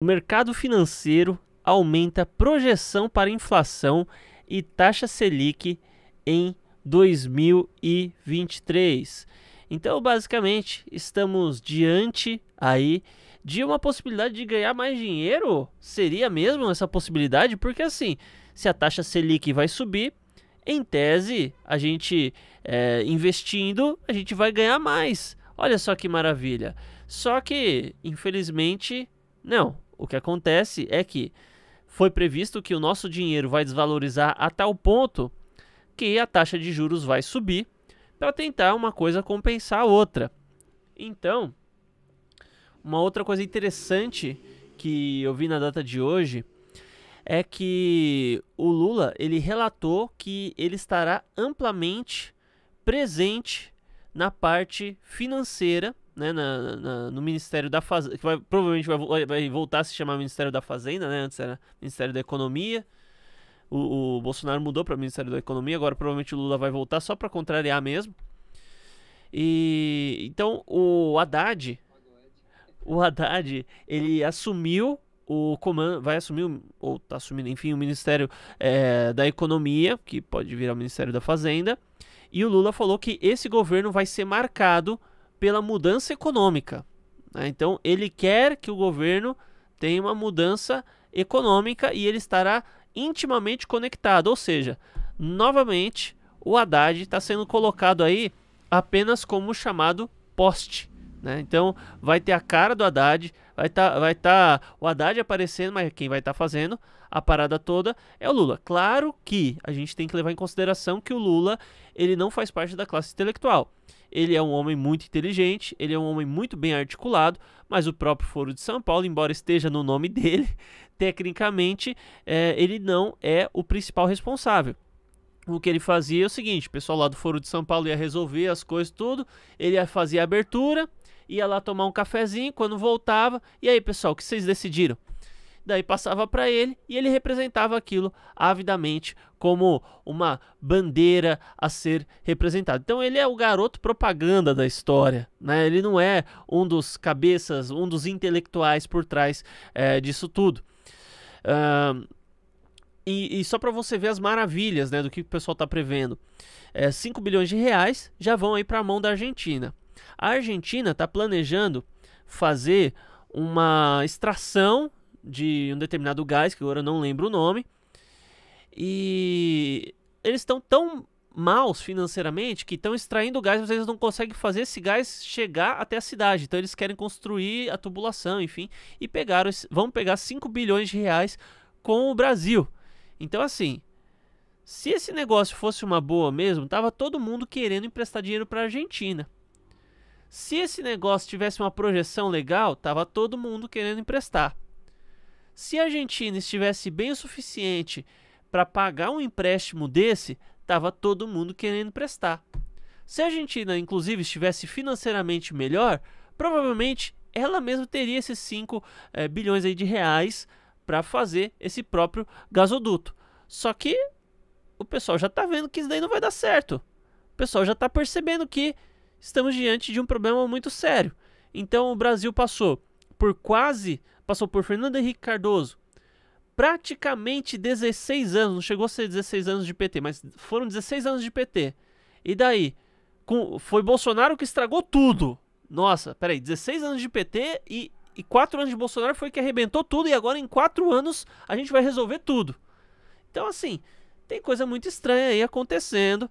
O mercado financeiro aumenta projeção para inflação e taxa Selic em 2023. Então, basicamente, estamos diante aí de uma possibilidade de ganhar mais dinheiro? Seria mesmo essa possibilidade? Porque assim, se a taxa Selic vai subir, em tese, a gente é, investindo, a gente vai ganhar mais. Olha só que maravilha. Só que, infelizmente, não. O que acontece é que foi previsto que o nosso dinheiro vai desvalorizar a tal ponto que a taxa de juros vai subir para tentar uma coisa compensar a outra. Então, uma outra coisa interessante que eu vi na data de hoje é que o Lula ele relatou que ele estará amplamente presente na parte financeira né, na, na, no Ministério da Fazenda, que vai, provavelmente vai, vai, voltar a se chamar Ministério da Fazenda, né? Antes era Ministério da Economia. O, o Bolsonaro mudou para Ministério da Economia, agora provavelmente o Lula vai voltar só para contrariar mesmo. E então o Haddad, o Haddad, ele assumiu o comando, vai assumir, ou está assumindo, enfim, o Ministério é, da Economia, que pode vir ao Ministério da Fazenda. E o Lula falou que esse governo vai ser marcado pela mudança econômica. Né? Então, ele quer que o governo tenha uma mudança econômica e ele estará intimamente conectado. Ou seja, novamente, o Haddad está sendo colocado aí apenas como chamado poste. Né? Então vai ter a cara do Haddad, vai tá, vai tá o Haddad aparecendo, mas quem vai estar tá fazendo a parada toda é o Lula. Claro que a gente tem que levar em consideração que o Lula ele não faz parte da classe intelectual. Ele é um homem muito inteligente, ele é um homem muito bem articulado, mas o próprio Foro de São Paulo, embora esteja no nome dele, tecnicamente é, ele não é o principal responsável o que ele fazia é o seguinte: o pessoal lá do Foro de São Paulo ia resolver as coisas, tudo. Ele fazer a abertura, ia lá tomar um cafezinho, quando voltava, e aí, pessoal, o que vocês decidiram? Daí passava para ele e ele representava aquilo avidamente como uma bandeira a ser representada. Então ele é o garoto propaganda da história, né? Ele não é um dos cabeças, um dos intelectuais por trás é, disso tudo. Uh, e, e, só para você ver as maravilhas né, do que o pessoal está prevendo. É, eh, 5 bilhões de reais já vão aí para a mão da Argentina. A Argentina está planejando fazer uma extração de um determinado gás, que agora eu não lembro o nome, e eles estão tão maus financeiramente que estão extraindo gás, mas eles não conseguem fazer esse gás chegar até a cidade. Então eles querem construir a tubulação, enfim, e pegaram, vão pegar 5 bilhões de reais com o Brasil. Então assim, se esse negócio fosse uma boa mesmo, tava todo mundo querendo emprestar dinheiro para a Argentina. Se esse negócio tivesse uma projeção legal, tava todo mundo querendo emprestar. Se a Argentina estivesse bem o suficiente para pagar um empréstimo desse, tava todo mundo querendo emprestar. Se a Argentina, inclusive, estivesse financeiramente melhor, provavelmente ela mesma teria esses 5 é, eh, bilhões aí de reais para fazer esse próprio gasoduto. Só que o pessoal já está vendo que isso daí não vai dar certo. O pessoal já está percebendo que estamos diante de um problema muito sério. Então o Brasil passou por quase, passou por Fernando Henrique Cardoso, praticamente 16 anos, não chegou a ser 16 anos de PT, mas foram 16 anos de PT. E daí? Com, foi Bolsonaro que estragou tudo. Nossa, peraí, 16 anos de PT e, e 4 anos de Bolsonaro foi que arrebentou tudo, e agora em 4 anos a gente vai resolver tudo. Então, assim, tem coisa muito estranha aí acontecendo.